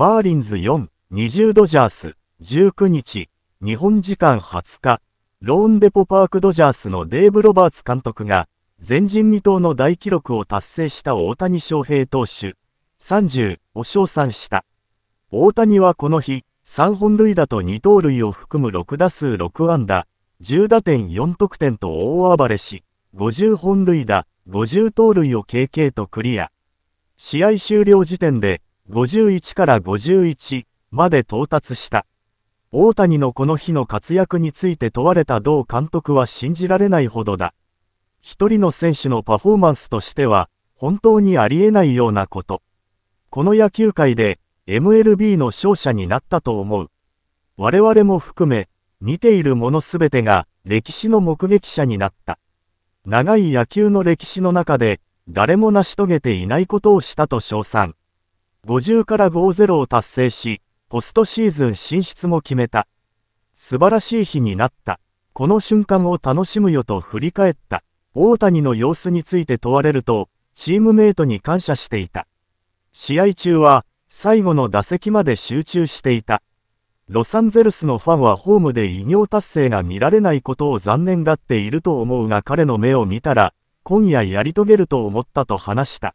マーリンズ4、20ドジャース、19日、日本時間20日、ローンデポパークドジャースのデーブ・ロバーツ監督が、前人未到の大記録を達成した大谷翔平投手、30を称賛した。大谷はこの日、3本塁打と2盗塁を含む6打数6安打、10打点4得点と大暴れし、50本塁打、50盗塁を KK とクリア。試合終了時点で、51から51まで到達した。大谷のこの日の活躍について問われた同監督は信じられないほどだ。一人の選手のパフォーマンスとしては、本当にありえないようなこと。この野球界で MLB の勝者になったと思う。我々も含め、見ているものすべてが歴史の目撃者になった。長い野球の歴史の中で、誰も成し遂げていないことをしたと称賛。50から50を達成し、ポストシーズン進出も決めた。素晴らしい日になった。この瞬間を楽しむよと振り返った。大谷の様子について問われると、チームメイトに感謝していた。試合中は、最後の打席まで集中していた。ロサンゼルスのファンはホームで偉業達成が見られないことを残念がっていると思うが彼の目を見たら、今夜やり遂げると思ったと話した。